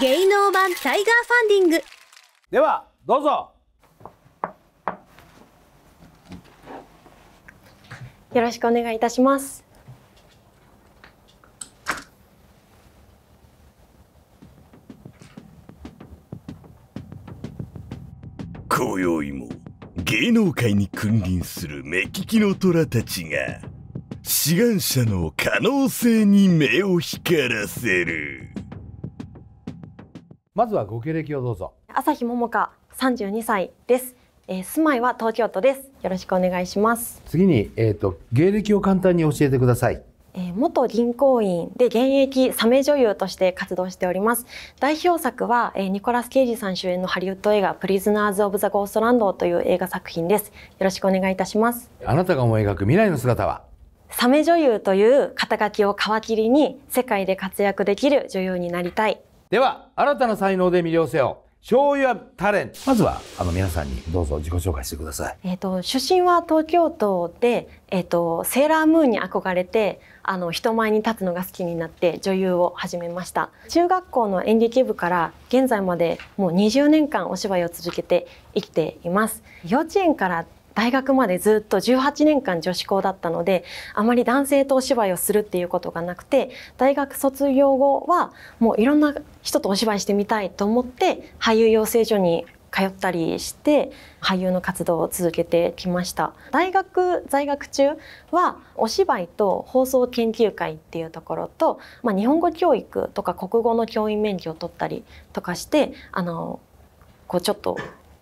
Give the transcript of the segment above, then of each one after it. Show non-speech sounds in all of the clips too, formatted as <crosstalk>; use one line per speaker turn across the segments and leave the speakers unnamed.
芸能版タイガーファンディング
ではどうぞ
よろしくお願いいたします
今宵も芸能界に君臨する目利きの虎たちが志願者の可能性に目を光らせる。まずはご経歴をどうぞ
朝日桃花、三十二歳ですえー、住まいは東京都です。よろしくお願いします。
次に、えっ、ー、と、芸歴を簡単に教えてください。
えー、元銀行員で現役サメ女優として活動しております。代表作は、えー、ニコラス・ケイジさん主演のハリウッド映画プリズナーズ・オブ・ザ・ゴーストランドという映画作品です。よろしくお願いいたします。
あなたが思い描く未来の姿は
サメ女優という肩書きを皮切りに世界で活躍できる女優になりたい
では新たな才能で魅了せよ醤油はタレントまずはあの皆さんにどうぞ自己紹介してください。
えっ、ー、と出身は東京都でえっ、ー、とセーラームーンに憧れてあの人前に立つのが好きになって女優を始めました。中学校の演劇部から現在までもう20年間お芝居を続けて生きています。幼稚園から大学までずっと18年間女子校だったのであまり男性とお芝居をするっていうことがなくて大学卒業後はもういろんな人とお芝居してみたいと思って俳優養成所に通ったりして俳優の活動を続けてきました大学在学中はお芝居と放送研究会っていうところと、まあ、日本語教育とか国語の教員免許を取ったりとかしてあのこうちょっと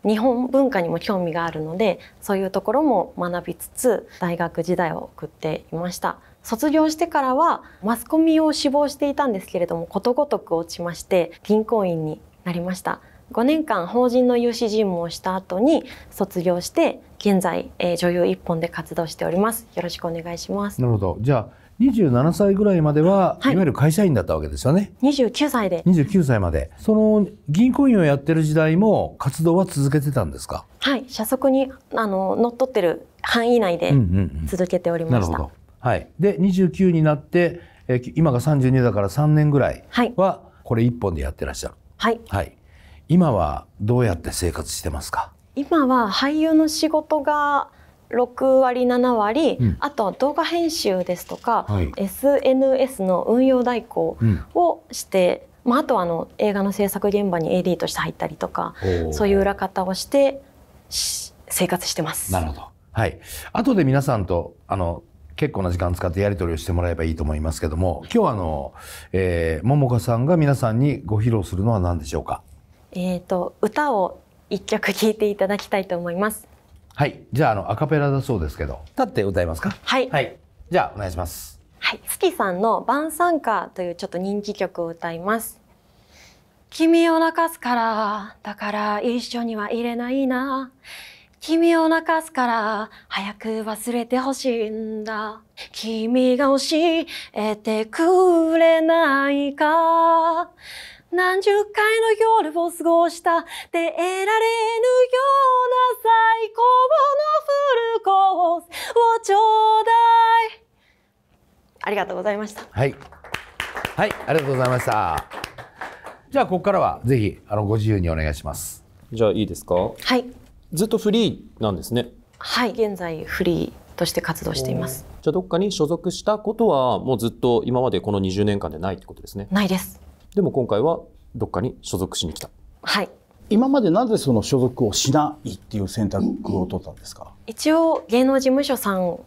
日本文化にも興味があるのでそういうところも学びつつ大学時代を送っていました卒業してからはマスコミを志望していたんですけれどもことごとく落ちまして銀行員になりました5年間法人の融資事務をした後に卒業して現在、えー、女優一本で活動しておりますよろしくお願いします
なるほどじゃあ27歳ぐらいまでは、はい、いわゆる会社員だったわけですよね。
29歳で。
29歳まで。その銀行員をやってる時代も活動は続けてたんですか
はい、社則にあの乗っ取ってる範囲内で続けておりました。うんうんうん、なる
ほど。はい。で、29になって、え今が32だから3年ぐらいは、これ1本でやってらっしゃる。はい。はい。今はどうやって生活してますか
今は俳優の仕事が6割7割、うん、あとは動画編集ですとか、はい、SNS の運用代行をして、うん、まあ、あとはあの映画の制作現場に AD として入ったりとかそういう裏方をして生活してます。なるほ
どはい、後で皆さんとあの結構な時間使ってやり取りをしてもらえばいいと思いますけども今日はあの、えー、桃香さんが皆さんにご披露するのは何でしょうか
えーと、と歌を一曲聴いていただきたいと思います。
はいじゃああのアカペラだそうですけど立って歌いますかはい、はい、じゃあお願いします
はい月さんの「晩餐歌」というちょっと人気曲を歌います君を泣かすからだから一緒には入れないな君を泣かすから早く忘れてほしいんだ君が教えてくれないか何十回の夜を過ごしたで得られぬような最高のフルコースをちょうだいありがとうございましたはいはい
ありがとうございましたじゃあここからはぜひあのご自由にお願いしますじゃあいいですかはいずっとフリーなんですね
はい現在フリーとして活動していま
すじゃあどっかに所属したことはもうずっと今までこの20年間でないってことですねな
いで
すでも今回はどっかに所属しに来た。はい今までなぜその所属をしないっていう選択を取ったんですか
一応芸能事務所さん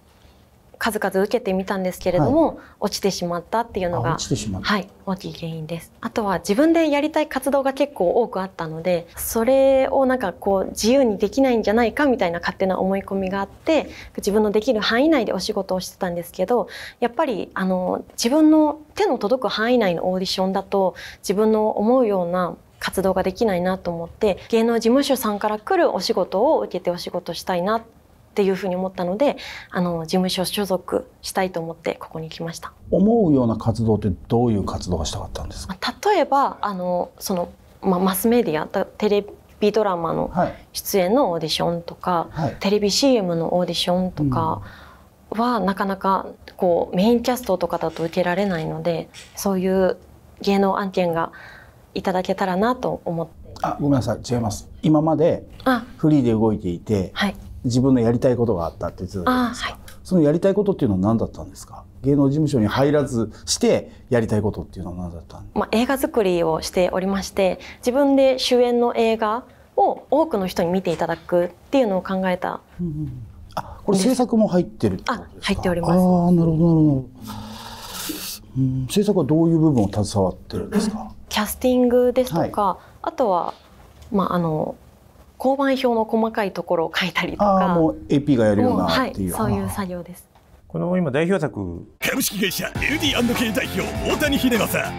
数々受けてみたんですけれども、はい、落ちてしまったっていうのがはい、大きい原因です。あとは自分でやりたい活動が結構多くあったのでそれをなんかこう自由にできないんじゃないかみたいな勝手な思い込みがあって自分のできる範囲内でお仕事をしてたんですけどやっぱりあの自分の手の届く範囲内のオーディションだと自分の思うような活動ができないなと思って芸能事務所さんから来るお仕事を受けてお仕事したいなってっていうふうに思ったのであの事務所所属したいと思ってここに来ました
思うような活動ってどういう活動がしたかったんで
すか例えばあのその、まマスメディアテレビドラマの出演のオーディションとか、はい、テレビ CM のオーディションとかは、うん、なかなかこうメインキャストとかだと受けられないのでそういう芸能案件がいただけたらなと思って
あごめんなさい違います今までフリーで動いていて、はい、自分のやりたいことがあったって言ってたじゃないですか、はい、そのやりたいことっていうのは何だったんですか芸能事務所に入らずしてやりたいことっていうのは
何だったんですか、まあ、映画作りをしておりまして自分で主演の映画を多くの人に見ていただくっていうのを考えた、
うんうん、
あこれ制作も入ってるって
あ入っておりますああなる
ほどなるほどうん、制作はどういう部分を携わってるん
ですか、キャスティングですとか、はい、あとは、まあ、あの交番表の細かいところを書いたりとか
もう AP がやるようなはい、そうい
う作業です
この今代表作
株式会社 LD&K 代表大谷秀正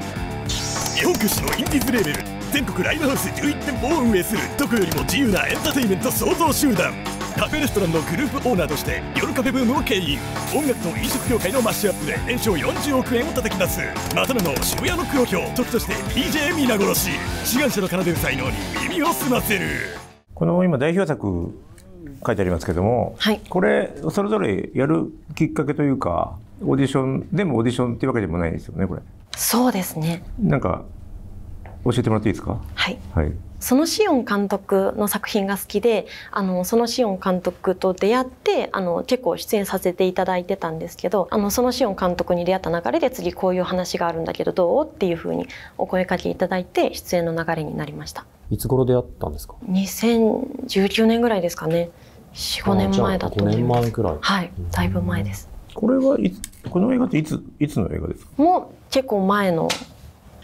日本屈指のインディーズレーベル全国ライブハウス11店舗を運営するどこよりも自由なエンターテインメント創造集団カフェレストランのグループオーナーとして夜カフェブームを経営、引音楽と飲食業界のマッシュアップで年商40億円を叩き出すまたの渋谷の黒ひょ時として DJ 皆殺し志願者の奏でる才能に耳を澄ませる
この今代表作書いてありますけども、はい、これそれぞれやるきっかけというかオーディションでもオーディションっていうわけでもないですよねこれ
そうですねな
んか教えてもらっていいですかはい、はい、
そのシオン監督の作品が好きであのそのシオン監督と出会ってあの結構出演させていただいてたんですけどあのそのシオン監督に出会った流れで次こういう話があるんだけどどうっていうふうにお声かけいただいて出演の流れになりました
いつ頃出会ったんですか
2019年ぐらいですかね45年前だと思い
ます年前くらい
は
いだいぶ前です
これはいこの映画っていついつの映画ですか
もう結構前の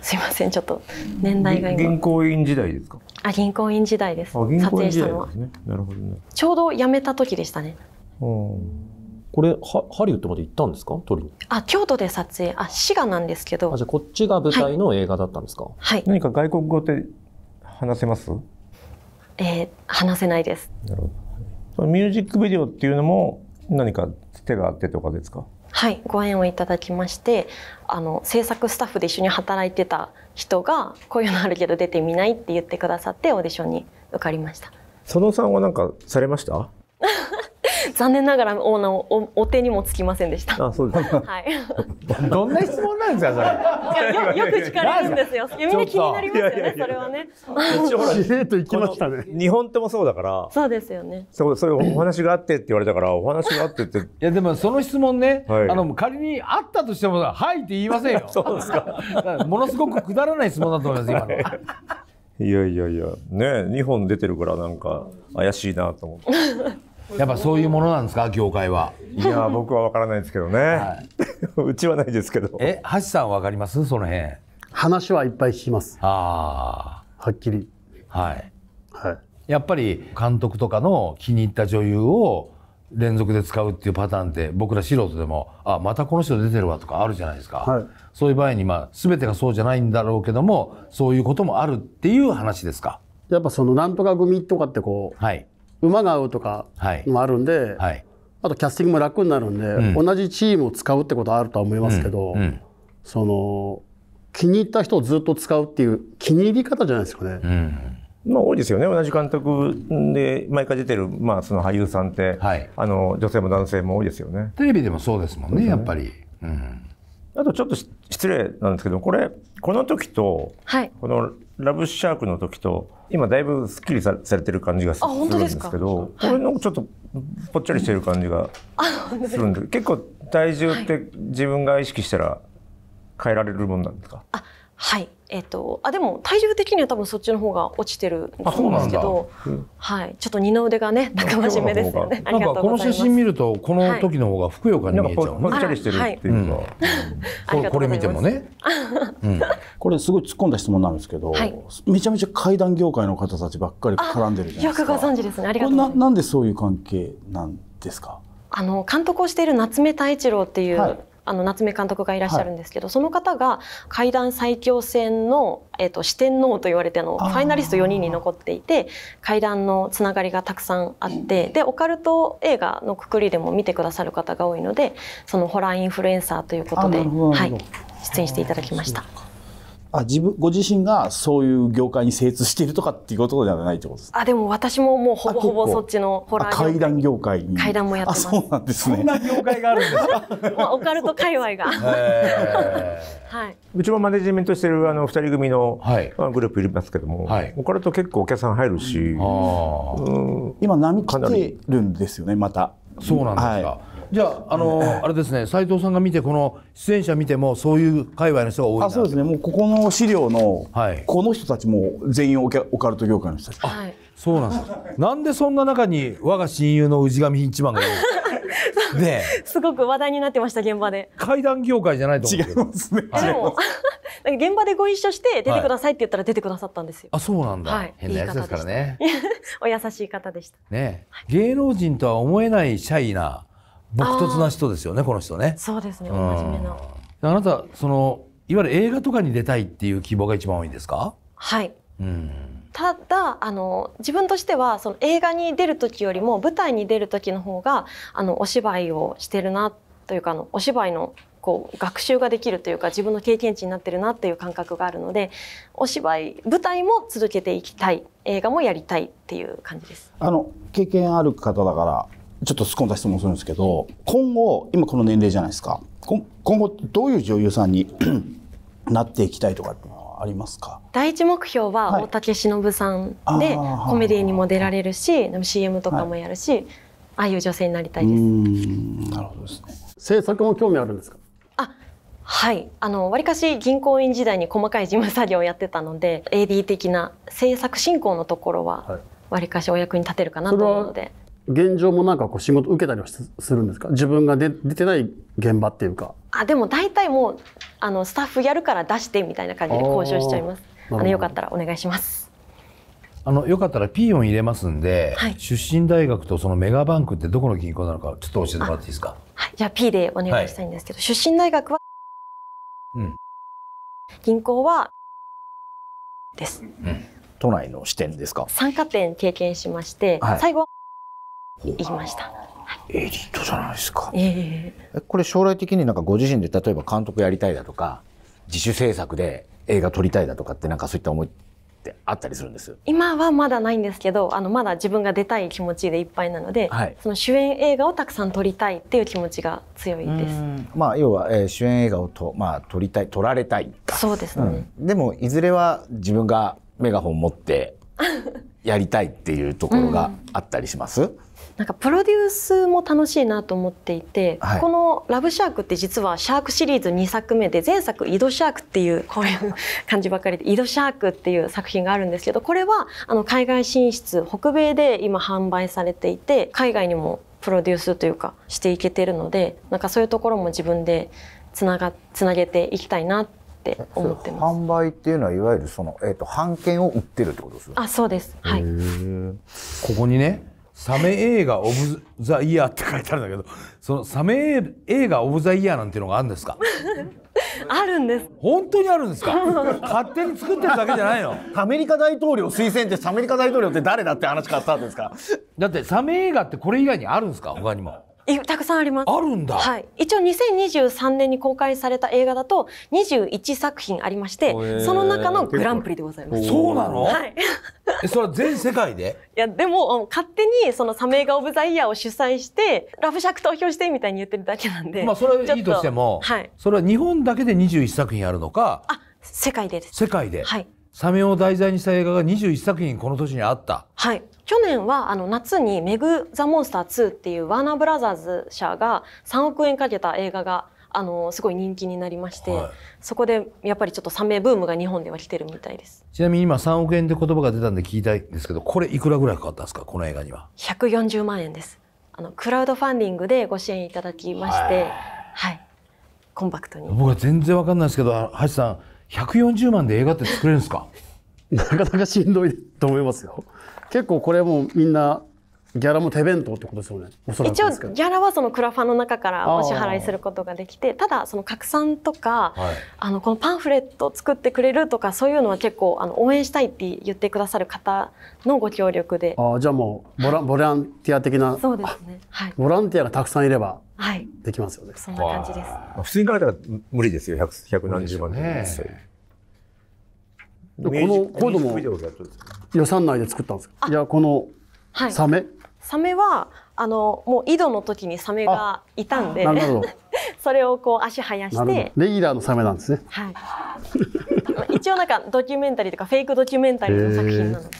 すいませんちょっと年代が銀
行員時代ですか
あ銀行員時代ですあ銀撮影したのは、
ね、なるほどね
ちょうど辞めた時でしたね
うんこれハハリウッドまで行ったんですか撮りに
あ京都で撮影あ滋賀なんですけどあじ
ゃあこっちが舞台の映画だったんですかはい、何か外国語って話せます
えー、話せないです。なる
ほど。ミュージックビデオっていうのも何か手があってとかですか。
はい、ご縁をいただきまして、あの制作スタッフで一緒に働いてた人がこういうのあるけど出てみないって言ってくださってオーディションに受かりました。
佐野さんは何かされました？<laughs>
残念ながらオーナーおお手にもつきませんでした。あそうです。はい。
<laughs> どんな質問なんですかそ
れ。よよく聞かれるんですよ。<laughs> みん気になりますよねそれはね。一応ほらと行きまし
たね。日本ってもそうだから。
そうですよね。
そうそういうお話があってって言われたからお話があってって。<laughs> いやでもその質問ね、はい、あの仮にあったとしてもはいって言いませんよ。そうですか。かも
のすごくくだらない質問だと思います今の。
いやいやいやね日本出てるからなんか怪しいなと思って。やっぱそういうものなんですか業界はいや僕はわからないですけどね、はい、<laughs> うちはないですけどえ橋さんわかりますその辺話はいっぱい聞きますああはっきりはい、はい、や
っぱり監督とかの気に入った女優を連続で使うっていうパターンって僕ら素人でもあまたこの人出てるわとかあるじゃないですか、はい、そういう場合に、まあ、全てがそうじ
ゃないんだろうけどもそういうこともあるっていう話ですかやっぱそのなんとか組とかってこう、はい、馬が合うとかもあるんで、はい、あとキャスティングも楽になるんで、うん、同じチームを使うってことはあるとは思いますけど、うんうん、その気に入った人をずっと使うっていう気に入り方じゃないですか
ね。まあ、多いですよね同じ監督で毎回出てる、まあ、その俳優さんって、はい、あの女性も男性も多いですよねテレビでもそうですもんね、ね、やっぱり、うん、あとちょっと失礼なんですけどこれこの時と、はい、この「ラブシャーク」の時と今だいぶすっきりされてる感じがするんですけどこれのちょっとぽっちゃりしてる感じがするんで結構体重って自分が意識したら変えられるもんなんですか、あ
はいえっと、あでも体重的には多分そっちの方が落ちてるうんですけど、はい、ちょっと二の腕がね高真面目ですよね。なんかこの写真
見るとこの時の方がふ
くよか
に見えちゃう。むっちゃりしてるっていうか、
はいうん、これ見てもね、
うん、<laughs> これすごい突っ込んだ質問なんですけど、はい、めちゃめちゃ階段業界の方たちばっかり絡んでるじゃないですか。よくご存
知ですね。ありがとうな。
なんでそういう関係なんですか。
あの監督をしている夏目太一郎っていう、はいあの夏目監督がいらっしゃるんですけど、はい、その方が怪談最強戦の、えーと、四天王と言われてのファイナリスト4人に残っていて怪談のつながりがたくさんあってでオカルト映画のくくりでも見てくださる方が多いのでそのホラーインフルエンサーということで、はい、出演していただきました。
あ自分ご自身がそういう業界に精通しているとかっていうことではないってことです
あでも私ももうほぼほぼそっちのホラー階
段業界に階段もやってますそうなんですねそんな
業界があるんですか <laughs> まあオカルト界隈がはい、
うちもマネジメントしてるあの2人組の、はい、グループいますけども、はい、オカルト結構お客さん入るし、うん、今波来てるんですよねまたそうなんですか、はい
じゃあ、あのあれですね、斎藤さんが見て、この出演者見ても、そういう界隈の人が多いあ、そ
うですね。もうここの資料の、はい、この人たちも全員オカオカルト業界の人たち。はい、そうなんですなん
でそんな中に我が親友の氏神一番が <laughs> ね、
すごく話題になってました現場で
階談業界じゃないと思う違いますね、はい、でも
<laughs> 現場でご一緒して出てくださいって言ったら出てくださったんですよ、
はい、あそうなんだ、はい、変なやつですからね
<laughs> お優しい方でした
ね、芸能人とは思えないシャイな朴突な人ですよねこの人ねそうですね、うん、真面目なあなたそのいわゆる映画とかに出たいっていう希望が一番多いんですかはい、うん、
ただあの自分としてはその映画に出る時よりも舞台に出る時の方があのお芝居をしてるなというかあのお芝居のこう学習ができるというか自分の経験値になってるなっていう感覚があるのでお芝居舞台も続けていきたい映画もやりたいっていう感じです
あの経験ある方だからちょっと突っ込んだ質問するんですけど、今後、今この年齢じゃないですか。今後、どういう女優さんに <clears throat> なっていきたいとかってありますか
第一目標は大竹しのぶさんで、はい、コメディーにも出られるし、CM とかもやるし、はい、ああいう女性になりたいで
す。なるほどですね。制作も興味あるんですかあ
はい。あの、わりかし銀行員時代に細かい事務作業をやってたので、AD 的な制作進行のところは、わりかしお役に立てるかなと思うので。
現状もなんかこう仕事受けたりはするんですか自分が出出てない現場っていうか
あでも大体もうあのスタッフやるから出してみたいな感じで交渉しちゃいますあのよかったらお願いします
あのよかったらピーヨン入れますんで、はい、出身大学とそのメガバンクってどこの銀行なのかちょっと教えてもらっていいですか
はいじゃあ P でお願いしたいんですけど、はい、出身大学は、うん、銀行はです、うん、
都内の支店ですか参
加店経験しまして、はい、最後言いました。エリートじゃないですか、え
ー、これ将来的になんかご自身で例えば監督やりたいだとか自主制作で映画撮りたいだとかってなんかそういった思いってあったりするんです
今はまだないんですけどあのまだ自分が出たい気持ちでいっぱいなので、はい、その主演映画をたくさん撮りたいっていう気持ちが強いです。
まあ、要は、えー、主演映画をと、まあ、撮りたい撮られたいそうですね、うん、でもいずれは自分がメガホン持ってやりたいっていうところがあったりします、うん
なんかプロデュースも楽しいなと思っていて、はい、この「ラブシャーク」って実はシャークシリーズ2作目で前作「井戸シャーク」っていうこういう <laughs> 感じばかりで「井戸シャーク」っていう作品があるんですけどこれはあの海外進出北米で今販売されていて海外にもプロデュースというかしていけてるのでなんかそういうところも自分でつながつなげていきたいなって思ってます
販売っていうのはいわゆるその、えーと、版権を売ってるってことです
あ
そうです
はい
ここにねサメ映画オブザイヤーって書いてあるんだけどそのサメ映画オブザイヤーなんていうのがあるんですか <laughs> あるんです本当にあるんで
すか勝
手に作ってるだけじゃないの <laughs> アメリカ大統領推薦ってアメリカ大統領って誰だって話変わったんですかだってサメ映画ってこれ以外にあるんですか他にも
たくさんあります。あるんだ。はい。一応2023年に公開された映画だと21作品ありまして、その中のグランプリでございます。そうなの？はい。
<laughs> それは全世界で？
<laughs> いやでも勝手にそのサメ映画オブザイヤーを主催してラブシャク投票してみたいに言ってるだけなんで。まあそれはいいとしても、はい、
それは日本だけで21作品あるの
か？あ、世界でです。
世界で。はい。サメを題材にした映画が21作品この年にあった。
はい。去年はあの夏に「メグ・ザ・モンスター2」っていうワーナーブラザーズ社が3億円かけた映画があのすごい人気になりまして、はい、そこでやっぱりちょっとサメブームが日本では来てるみたいです
ちなみに今3億円って言葉が出たんで聞いたいんですけどこれいくらぐらいかかったんですかこの映画には
140万円ですあのクラウドファンディングでご支援いただきまして、はい、コンパクト
に僕は全然わかんないですけど橋さん140
万で映画って作れるんですか <laughs> なかなかしんどいと思いますよ結構これもみんなギャラも手弁当ってことですよね。一応ギ
ャラはそのクラファンの中からお支払いすることができて、ただその拡散とか、はい、あのこのパンフレット作ってくれるとかそういうのは結構あの応援したいって言ってくださる方のご協力で。あ
あじゃあもうボラボランティア的な。そうですね。はい。ボランティアがたくさんいれば。はい。できますよね。そんな感じです。
普通に考えたら無理ですよ。百百何十万でね。このコード
も。予算内
で作ったんですかいやこの
サメ、はい、
サメはあのもう井戸の時にサメがいたんで <laughs> それをこう足生やして
レギュラーのサメなんですね、は
い、<laughs> 一応なんかドキュメンタリーとかフェイクドキュメンタリーの作品なので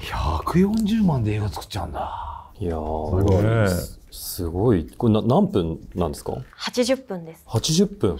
1 4万
で映画作っちゃうんだいやすごいですすごい。これな何分なんですか
？80分です。
80分。は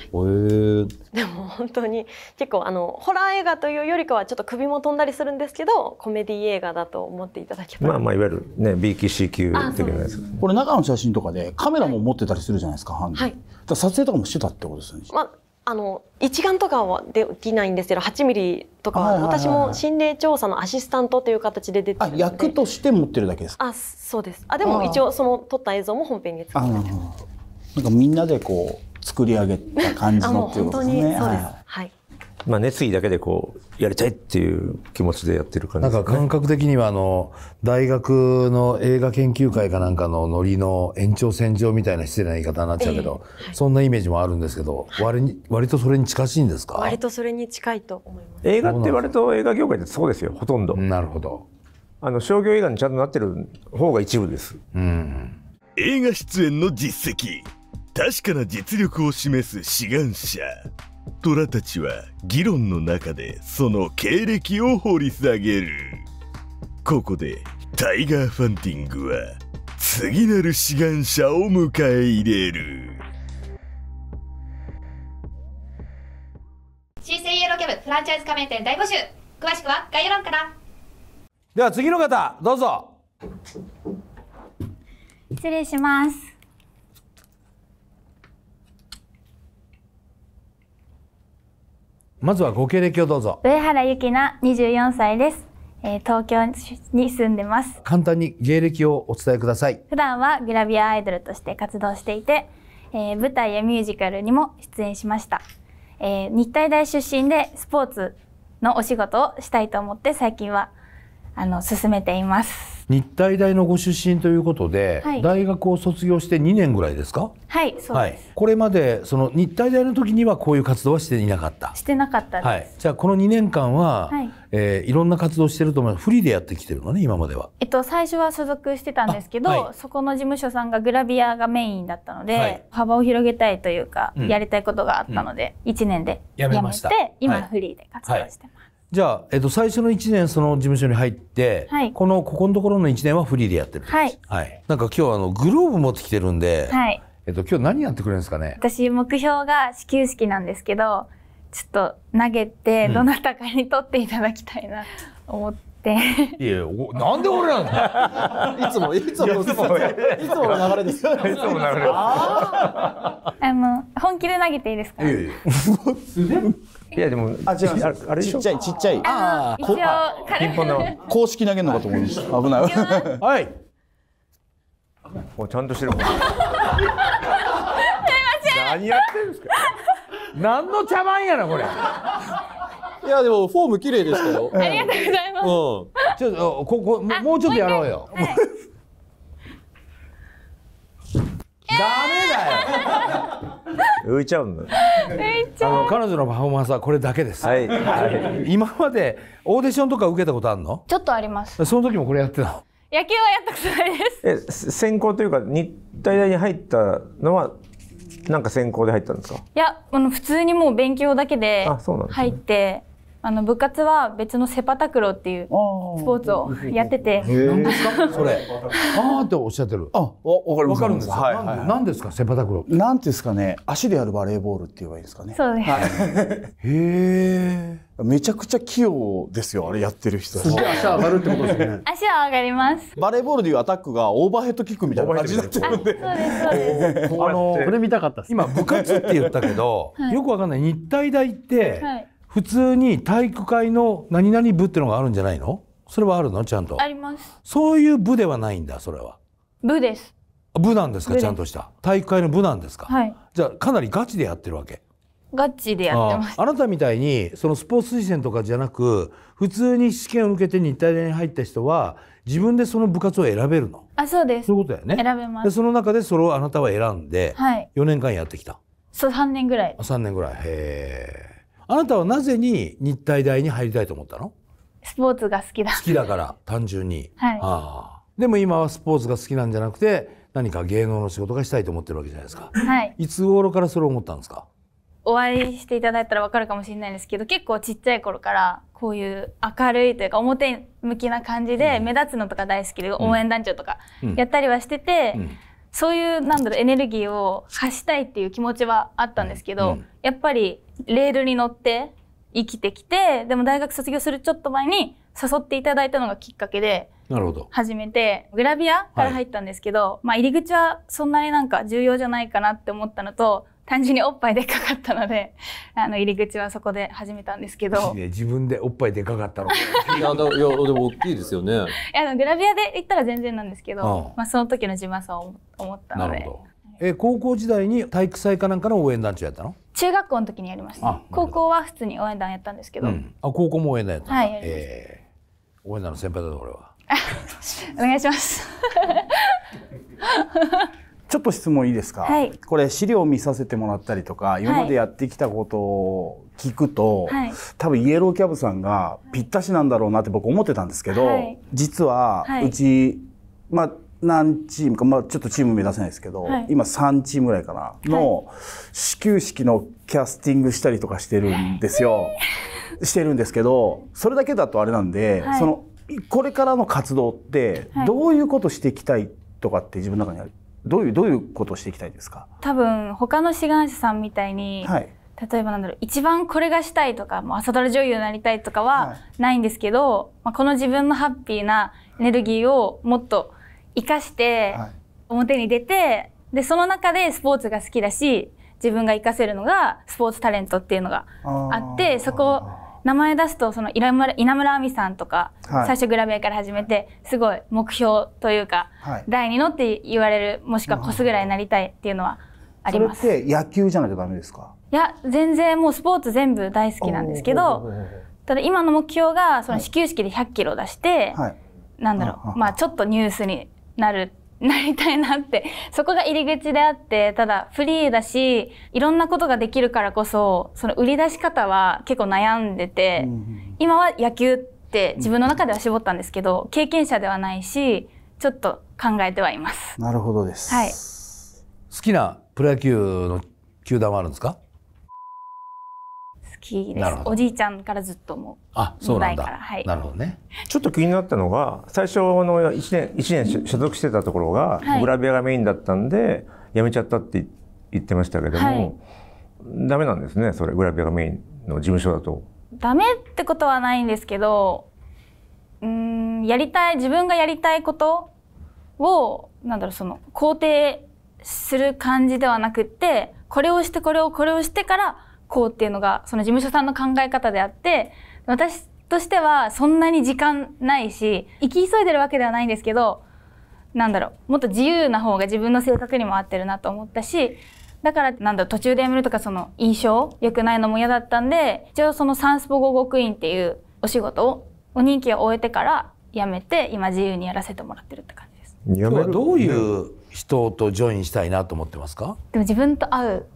え
でも本当に結構あのホラー映画というよりかはちょっと首も飛んだりするんですけど、コメディ映画だと思っていただけまあ
まあいわゆる
ね B 級 C 級的
なやつ、ね。
これ中の写真とかでカメラも持ってたりするじゃないですか。はい。だ撮影とかもしてたってことですよね。
まああの一眼とかはできないんですけど8ミリとかは私も心霊調査のアシスタントという形で出てる役として持
ってるだけですか
あそうですあでも一応その撮った映像も本編に使っ
てなんかみ
んなでこう作り上げた感
じのっていうことですね。はい、はい
まあ、熱意だけでこうやりたいっていう気持ちでやってる感じ、ね、なんか感覚的にはあの大
学の映画研究会かなんかのノリの延長線上みたいな失礼な言い方になっちゃうけど、えーはい、そんなイメージもあるんですけど、はい、割に割とそれに近しいんですか
割とそれに近いと思
います映画って割と映画業界ってそうですよほとんどなるほどあの商業映画にちゃんとなってる方が一部です、うん、映画出演の実績
確かな実力を示す志願者虎たちは議論の中でその経歴を掘り下げるここでタイガーファンティングは次なる志願者を迎え入れる
新生イエローキャブフランチャイズ加盟店大募集詳しくは概要欄から
では次の方どうぞ
失礼します
まずはご経歴をどうぞ
上原由紀奈十四歳ですえー、東京に住んでます
簡単に芸歴をお伝えください
普段はグラビアアイドルとして活動していて、えー、舞台やミュージカルにも出演しました、えー、日体大出身でスポーツのお仕事をしたいと思って最近はあの進めています
日体大のご出身ということで、はい、大学を卒業して2年ぐらいですか
はいそうはい、
これまでその日体大の時にはこういう活動はしていなかったし
てなかったはい、
じゃあこの2年間は、はいえー、いろんな活動してると思いますフリーでやってきてるのね今までは、
えっと、最初は所属してたんですけど、はい、そこの事務所さんがグラビアがメインだったので、はい、幅を広げたいというか、うん、やりたいことがあったので、うん、1年でやめまして今フリーで活動してま
す、じゃあ、えっと、最初の1年その事務所に入って、はい、このここのところの1年はフリーでやってるはい、はい、なんか今日あのグローブ持ってきてるんで、はい、えっと、今日何やってくれるんですかね
私目標が始球式なんですけどちょっと投げてどなたかに取っていただきたいなと思って。
いやおなんで俺なんだ <laughs> いつもいつもいつもの流れですいつも流れ
あの本気で投げていいですか、ね、いや
いやいやでもあ違う
あれちっちゃいちっちゃいああこピンポンの公式投げるのかと思いました危ない
はいおちゃんとしてるん何
やってんですか
何の茶番やなこれい
やでもフォーム綺麗ですけどありがとうございます、うん、ちょっとここもうちょっとやろうよ、
浮いちゃうの。ゃう。彼女のパフォーマンスはこれだけです。はい。今までオーディションとか受けたことあるの？
ちょっとありま
す。その時もこれやってたの？
野球はやったことない
です。え、専攻というか日体大に入ったのはなんか選考で入ったんですか？い
や、あの普通にもう勉強だけで入って。あの部活は別のセパタクロっていうスポーツをやってて。何ですかそれ。
ああっておっしゃってる。あ、わかるわかるんです。はいはい。何ですかセパタクロ。なんですかね、足でやるバレーボールって言えばいいですかね。
そうです。
<laughs> へえ。めちゃくちゃ器用ですよあれやってる人。足は上がるってことですね。<laughs>
足は上がります。
バレーボールでいうアタックがオーバーヘッドキックみたいな感じになってるんで。そうですそうです。あのこれ見たかった今部活って言ったけど、
よくわかんない日体大って。はい普通に体育会の何々部ってのがあるんじゃないのそれはあるのちゃんとありますそういう部ではないんだそれは部です部なんですかちゃんとした体育会の部なんですか、はい、じゃあかなりガチでやってるわけ
ガチでやってま
すあなたみたいにそのスポーツ推薦とかじゃなく普通に試験を受けて日体大に入った人は自分でその部活を選べるのあそうですそういうことだよね選べますでその中でそれをあなたは選んで、はい、4年間やってきた
そう3年ぐらい
3年ぐらいへえあなたはなぜに日体大に入りたいと思ったの
スポーツが好きだ好きだか
ら単純に、はい、あでも今はスポーツが好きなんじゃなくて何か芸能の仕事がしたいと思ってるわけじゃないですか、はい、いつ頃からそれを思ったんですか
お会いしていただいたらわかるかもしれないんですけど結構ちっちゃい頃からこういう明るいというか表向きな感じで目立つのとか大好きで、応援団長とかやったりはしてて、うんうんそういうなんだろうエネルギーを発したいっていう気持ちはあったんですけど、うん、やっぱりレールに乗って生きてきてでも大学卒業するちょっと前に誘っていただいたのがきっかけで始めてグラビアから入ったんですけど、はい、まあ入り口はそんなになんか重要じゃないかなって思ったのと単純におっぱいでかかったので、<laughs> あの、入り口はそこで始めたんですけど。
ね、自分でおっぱいでかかったの。<laughs> いや、だいやでも大きいですよね。い
や、グラビアで行ったら全然なんですけど、ああまあ、その時の自慢さを思ったので。なるほ
ど。え高校時代に体育祭かなんかの応援団長やったの
中学校の時にやりました、高校は普通に応援団やったんですけど、うん、
あ高校も応援団やったはいえー、応援団の先輩だぞ俺は
<laughs> お願いします
ちょっと質問いいですか、はい、これ資料を見させてもらったりとか今までやってきたことを聞くと、はい、多分イエローキャブさんがぴったしなんだろうなって僕思ってたんですけど、はい、実はうち、まあ何チームか、まあ、ちょっとチーム目指せないですけど、はい、今3チームぐらいかなの始球式のキャスティングしたりとかしてるんですよ、してるんですけどそれだけだとあれなんで、そのこれからの活動ってどういうことしていきたいとかって自分の中にあるどういうどういうことをしていきたいですか
多分他の志願者さんみたいに、はい、例えばなんだろう一番これがしたいとかもう朝ドラ女優になりたいとかはないんですけど、はい、まあ、この自分のハッピーなエネルギーをもっと生かして表に出て、でその中でスポーツが好きだし自分が生かせるのがスポーツタレントっていうのがあってそこを名前出すとその稲村稲村亜美さんとか、はい、最初グラビアから始めてすごい目標というか、はい、第二のって言われるもしくは越すぐらいになりたいっていうのはあります。それ
って野球じゃなきゃダメですか
いや全然もうスポーツ全部大好きなんですけどただ今の目標がその始球式で100キロ出して、はい、なんだろう、まあちょっとニュースになるなりたいなって、そこが入り口であって、ただフリーだし、いろんなことができるからこそ、その売り出し方は結構悩んでて、うん、今は野球って自分の中では絞ったんですけど、うん、経験者ではないし、ちょっと考えてはいます。
なるほどです。はい。好きなプロ野球
の球団はあるんですか
好きです。おじいちゃんからずっともあそうなんだ、はい、なるほど
ねちょっと気になったのが最初の1年 ,1 年所属してたところが、はい、グラビアがメインだったんで辞めちゃったって言ってましたけども、はい、ダメなんですねそれグラビアがメインの事務所だと。
ダメってことはないんですけどうんやりたい自分がやりたいことをなんだろうその肯定する感じではなくってこれをしてこれをこれをしてからこうっていうのがその事務所さんの考え方であって私としてはそんなに時間ないし生き急いでるわけではないんですけどなんだろうもっと自由な方が自分の性格にも合ってるなと思ったしだからなんだろう途中でやめるとかその印象良くないのも嫌だったんで一応そのサンスポ語学院っていうお仕事をお任期を終えてから辞めて今自由にやらせてもらってるって感
じです。今日はどういう人とジョインしたいなと思ってますか
でも自分と会う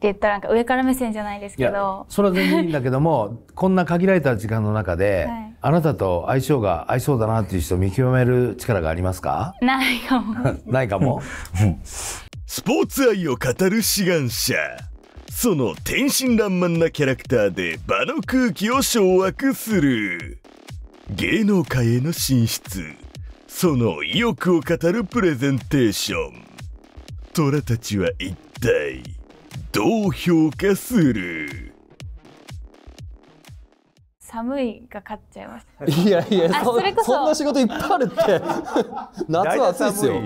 言ったらなんか上から目線じゃないですけど
それは全然いいんだけども <laughs> こんな限られた時間の中で、はい、あなたと相性が合いそうだなっていう人を見極める
力がありますか
ないかも
<laughs> ないかも <laughs> スポーツ愛を語る志願者その天真爛漫なキャラクターで場の空気を掌握する芸能界への進出その意欲を語るプレゼンテーション虎たちは一体どう評価する
寒いが勝っちゃいます。いやいやそそんな仕事いっぱいあるって
<laughs>
夏は暑いですよ